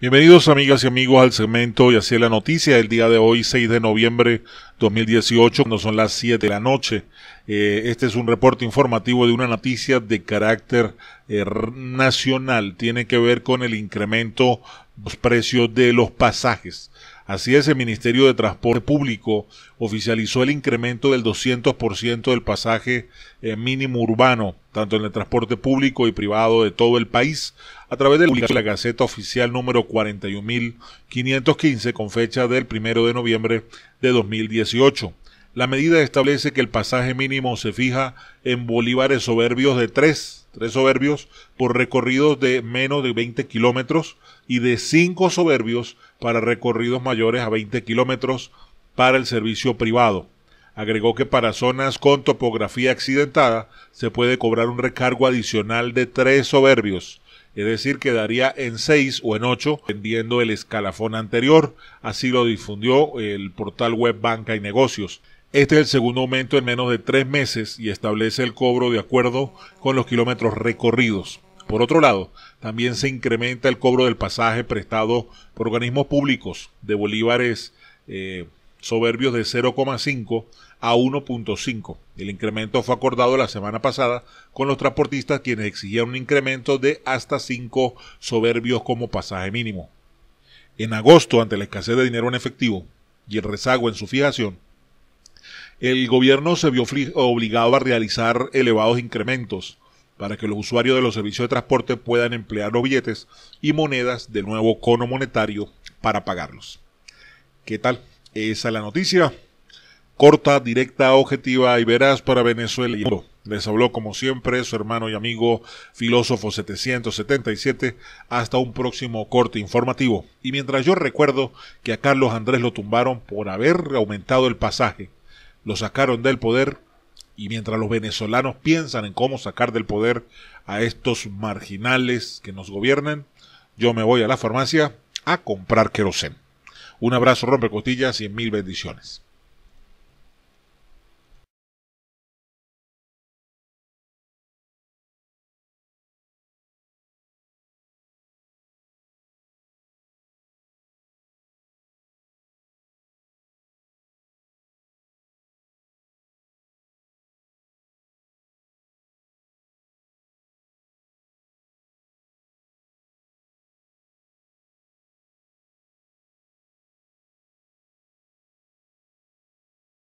Bienvenidos amigas y amigos al segmento y así la noticia del día de hoy, 6 de noviembre 2018, cuando son las 7 de la noche. Eh, este es un reporte informativo de una noticia de carácter eh, nacional. Tiene que ver con el incremento de los precios de los pasajes. Así es, el Ministerio de Transporte Público oficializó el incremento del 200% del pasaje eh, mínimo urbano, tanto en el transporte público y privado de todo el país, a través de la de la Gaceta Oficial número 41.515 con fecha del 1 de noviembre de 2018. La medida establece que el pasaje mínimo se fija en bolívares soberbios de 3, 3 soberbios por recorridos de menos de 20 kilómetros y de 5 soberbios para recorridos mayores a 20 kilómetros para el servicio privado. Agregó que para zonas con topografía accidentada se puede cobrar un recargo adicional de 3 soberbios, es decir, quedaría en 6 o en 8, dependiendo del escalafón anterior. Así lo difundió el portal web Banca y Negocios. Este es el segundo aumento en menos de tres meses y establece el cobro de acuerdo con los kilómetros recorridos. Por otro lado, también se incrementa el cobro del pasaje prestado por organismos públicos de bolívares eh, soberbios de 0,5 a 1.5. El incremento fue acordado la semana pasada con los transportistas quienes exigían un incremento de hasta 5 soberbios como pasaje mínimo. En agosto, ante la escasez de dinero en efectivo y el rezago en su fijación, el gobierno se vio obligado a realizar elevados incrementos para que los usuarios de los servicios de transporte puedan emplear los billetes y monedas del nuevo cono monetario para pagarlos. ¿Qué tal? Esa es la noticia. Corta, directa, objetiva y veraz para Venezuela. y Les habló como siempre su hermano y amigo filósofo 777 hasta un próximo corte informativo. Y mientras yo recuerdo que a Carlos Andrés lo tumbaron por haber aumentado el pasaje lo sacaron del poder y mientras los venezolanos piensan en cómo sacar del poder a estos marginales que nos gobiernan, yo me voy a la farmacia a comprar querosén. Un abrazo, rompe costillas y mil bendiciones.